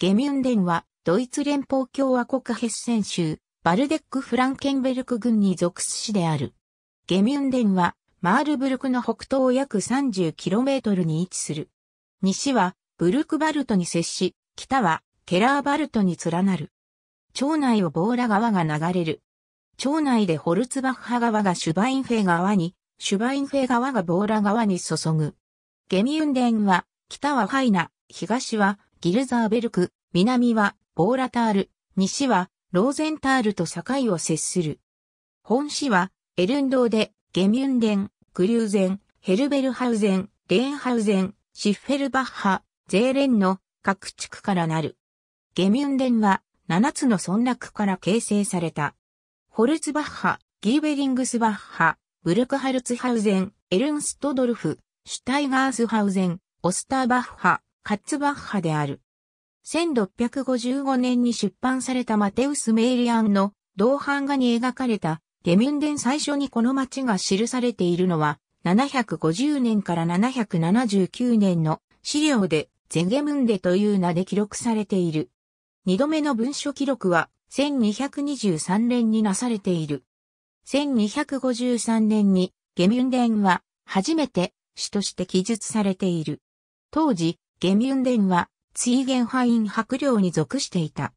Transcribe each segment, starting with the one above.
ゲミュンデンは、ドイツ連邦共和国ヘッセン州、バルデック・フランケンベルク郡に属す市である。ゲミュンデンは、マールブルクの北東約 30km に位置する。西は、ブルクバルトに接し、北は、ケラーバルトに連なる。町内をボーラ川が流れる。町内でホルツバッハ川がシュバインフェ川に、シュバインフェ川がボーラ川に注ぐ。ゲミュンデンは、北はハイナ、東はギルザーベルク、南はボーラタール、西はローゼンタールと境を接する。本市はエルンドーでゲミュンデン、グリューゼン、ヘルベルハウゼン、レーンハウゼン、シッフェルバッハ、ゼーレンの各地区からなる。ゲミュンデンは7つの村落から形成された。ホルツバッハ、ギーベリングスバッハ、ブルクハルツハウゼン、エルンストドルフ、シュタイガースハウゼン、オスターバッハ、カッツバッハである。1655年に出版されたマテウス・メイリアンの銅版画に描かれたゲミュンデン最初にこの町が記されているのは750年から779年の資料でゼゲムンデという名で記録されている。二度目の文書記録は1223年になされている。1253年にゲミュンデンは初めて詩として記述されている。当時、ゲミュンデンは、追元派院白領に属していた。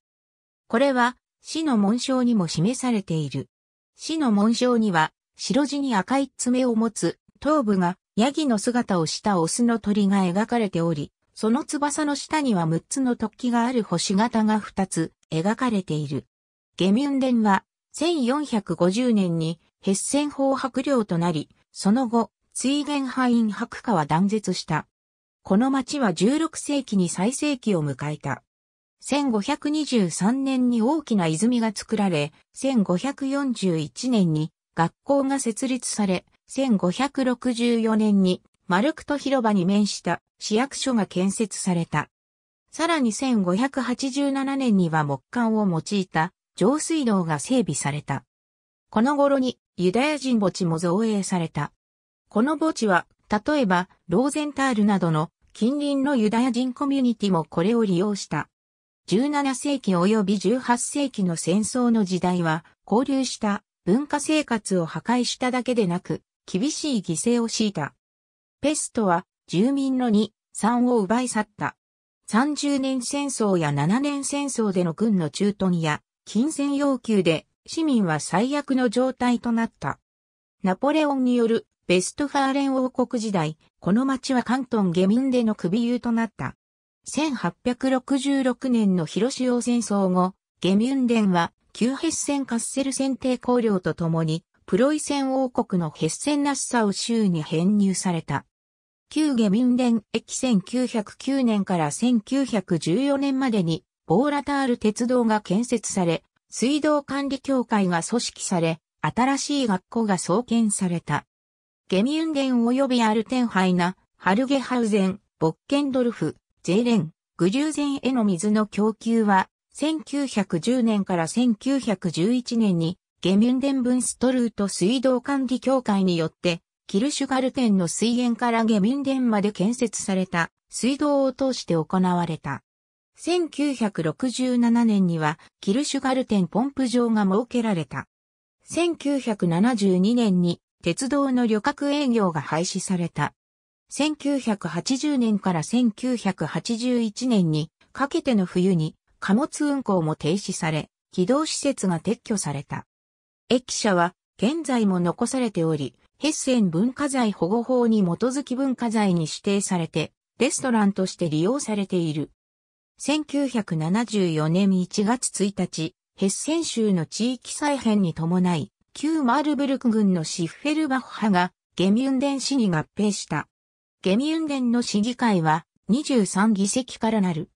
これは、死の紋章にも示されている。死の紋章には、白地に赤い爪を持つ、頭部が、ヤギの姿をしたオスの鳥が描かれており、その翼の下には6つの突起がある星型が2つ描かれている。ゲミュンデンは1450年にヘッセン法白領となり、その後、追元派院白化は断絶した。この町は16世紀に最盛期を迎えた。1523年に大きな泉が作られ、1541年に学校が設立され、1564年に丸くと広場に面した市役所が建設された。さらに1587年には木管を用いた上水道が整備された。この頃にユダヤ人墓地も造営された。この墓地は、例えば、ローゼンタールなどの近隣のユダヤ人コミュニティもこれを利用した。17世紀及び18世紀の戦争の時代は、交流した文化生活を破壊しただけでなく、厳しい犠牲を強いた。ペストは住民の2、3を奪い去った。30年戦争や7年戦争での軍の駐屯や金銭要求で市民は最悪の状態となった。ナポレオンによるベストファーレン王国時代、この町は関東下民での首輸となった。1866年の広潮戦争後、ゲミュンデンは、旧ヘッセンカッセル選定綱領とともに、プロイセン王国のヘッセンナッサウ州に編入された。旧ゲミュンデン駅1909年から1914年までに、ボーラタール鉄道が建設され、水道管理協会が組織され、新しい学校が創建された。ゲミュンデン及びアルテンハイナ、ハルゲハウゼン、ボッケンドルフ、ゼーレン、グリューゼンへの水の供給は、1910年から1911年に、ゲミュンデンブンストルート水道管理協会によって、キルシュガルテンの水源からゲミュンデンまで建設された水道を通して行われた。1967年にはキルシュガルテンポンプ場が設けられた。1972年に鉄道の旅客営業が廃止された。1980年から1981年にかけての冬に貨物運行も停止され、軌道施設が撤去された。駅舎は現在も残されており、ヘッセン文化財保護法に基づき文化財に指定されて、レストランとして利用されている。1974年1月1日、ヘッセン州の地域再編に伴い、旧マールブルク軍のシッフェルバッハがゲミュンデン市に合併した。ゲミュンデンの市議会は23議席からなる。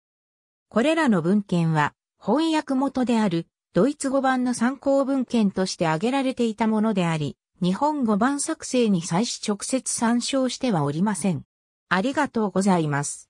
これらの文献は翻訳元であるドイツ語版の参考文献として挙げられていたものであり、日本語版作成に際し直接参照してはおりません。ありがとうございます。